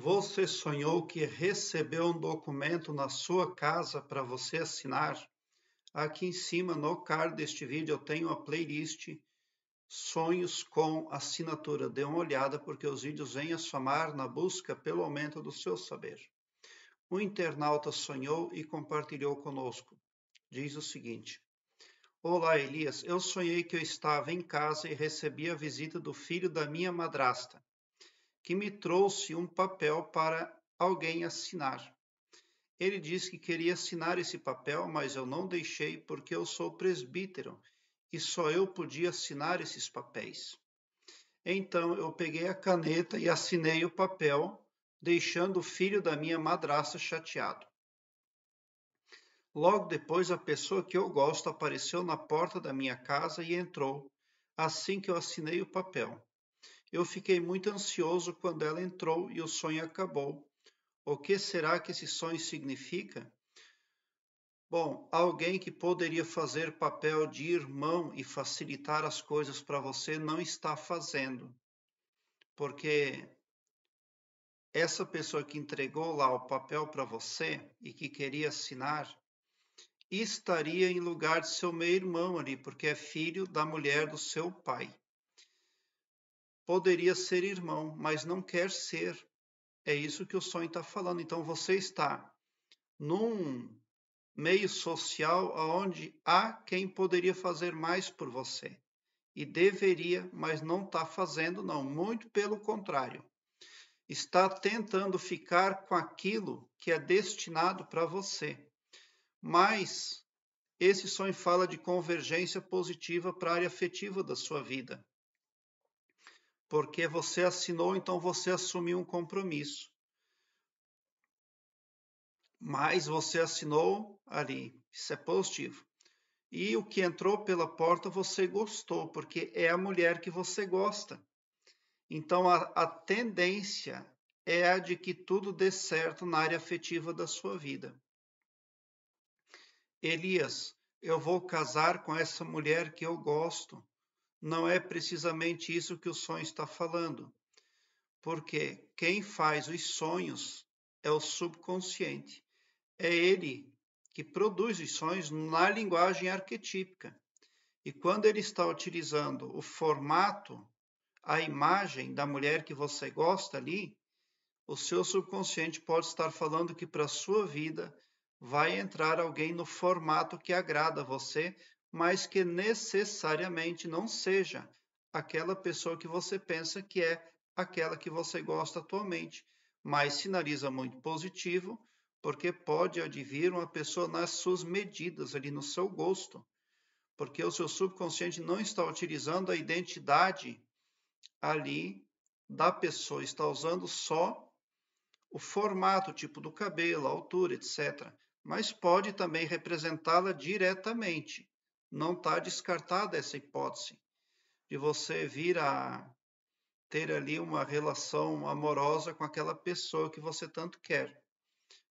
Você sonhou que recebeu um documento na sua casa para você assinar? Aqui em cima, no card deste vídeo, eu tenho a playlist Sonhos com Assinatura. Dê uma olhada, porque os vídeos vêm a somar na busca pelo aumento do seu saber. Um internauta sonhou e compartilhou conosco. Diz o seguinte: Olá, Elias. Eu sonhei que eu estava em casa e recebi a visita do filho da minha madrasta que me trouxe um papel para alguém assinar. Ele disse que queria assinar esse papel, mas eu não deixei porque eu sou presbítero e só eu podia assinar esses papéis. Então eu peguei a caneta e assinei o papel, deixando o filho da minha madrasta chateado. Logo depois, a pessoa que eu gosto apareceu na porta da minha casa e entrou assim que eu assinei o papel. Eu fiquei muito ansioso quando ela entrou e o sonho acabou. O que será que esse sonho significa? Bom, alguém que poderia fazer papel de irmão e facilitar as coisas para você não está fazendo. Porque essa pessoa que entregou lá o papel para você e que queria assinar estaria em lugar de seu meio-irmão ali, porque é filho da mulher do seu pai poderia ser irmão, mas não quer ser. É isso que o sonho está falando. Então você está num meio social onde há quem poderia fazer mais por você e deveria, mas não está fazendo, não. Muito pelo contrário, está tentando ficar com aquilo que é destinado para você. Mas esse sonho fala de convergência positiva para a área afetiva da sua vida porque você assinou, então você assumiu um compromisso. Mas você assinou ali, isso é positivo. E o que entrou pela porta você gostou, porque é a mulher que você gosta. Então a, a tendência é a de que tudo dê certo na área afetiva da sua vida. Elias, eu vou casar com essa mulher que eu gosto não é precisamente isso que o sonho está falando. Porque quem faz os sonhos é o subconsciente. É ele que produz os sonhos na linguagem arquetípica. E quando ele está utilizando o formato, a imagem da mulher que você gosta ali, o seu subconsciente pode estar falando que para a sua vida vai entrar alguém no formato que agrada a você, mas que necessariamente não seja aquela pessoa que você pensa que é aquela que você gosta atualmente, mas sinaliza muito positivo, porque pode advir uma pessoa nas suas medidas, ali no seu gosto, porque o seu subconsciente não está utilizando a identidade ali da pessoa, está usando só o formato, o tipo do cabelo, a altura, etc. Mas pode também representá-la diretamente não está descartada essa hipótese de você vir a ter ali uma relação amorosa com aquela pessoa que você tanto quer.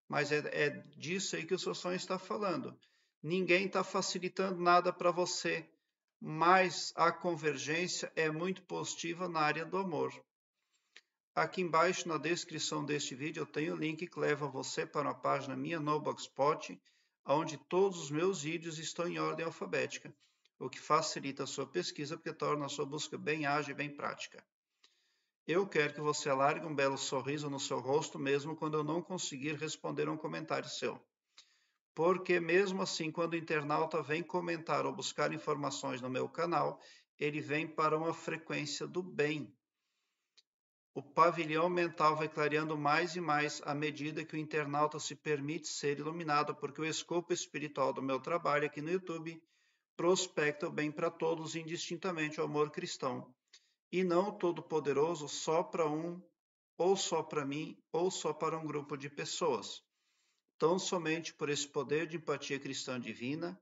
Mas é, é disso aí que o seu sonho está falando. Ninguém está facilitando nada para você, mas a convergência é muito positiva na área do amor. Aqui embaixo na descrição deste vídeo eu tenho o link que leva você para uma página minha no Blogspot onde todos os meus vídeos estão em ordem alfabética, o que facilita a sua pesquisa porque torna a sua busca bem ágil e bem prática. Eu quero que você largue um belo sorriso no seu rosto mesmo quando eu não conseguir responder um comentário seu. Porque mesmo assim, quando o internauta vem comentar ou buscar informações no meu canal, ele vem para uma frequência do bem, o pavilhão mental vai clareando mais e mais à medida que o internauta se permite ser iluminado, porque o escopo espiritual do meu trabalho aqui no YouTube prospecta o bem para todos indistintamente o amor cristão, e não o todo-poderoso só para um, ou só para mim, ou só para um grupo de pessoas. Tão somente por esse poder de empatia cristã divina,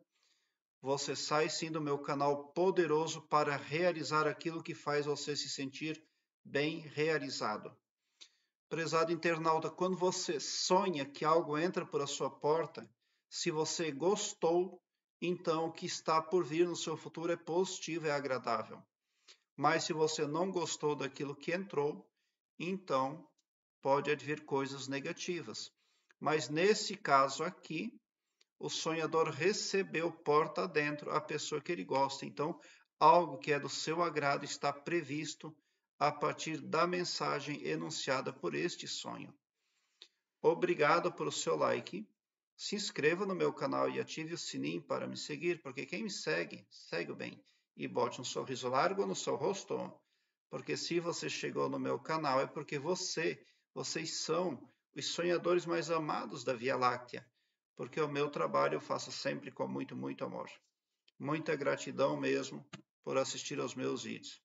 você sai sim do meu canal poderoso para realizar aquilo que faz você se sentir bem realizado. Prezado internauta, quando você sonha que algo entra por a sua porta, se você gostou, então o que está por vir no seu futuro é positivo, é agradável. Mas se você não gostou daquilo que entrou, então pode advir coisas negativas. Mas nesse caso aqui, o sonhador recebeu porta dentro a pessoa que ele gosta. Então, algo que é do seu agrado está previsto a partir da mensagem enunciada por este sonho. Obrigado pelo seu like. Se inscreva no meu canal e ative o sininho para me seguir, porque quem me segue, segue bem. E bote um sorriso largo no seu rosto, porque se você chegou no meu canal é porque você, vocês são os sonhadores mais amados da Via Láctea, porque o meu trabalho eu faço sempre com muito, muito amor. Muita gratidão mesmo por assistir aos meus vídeos.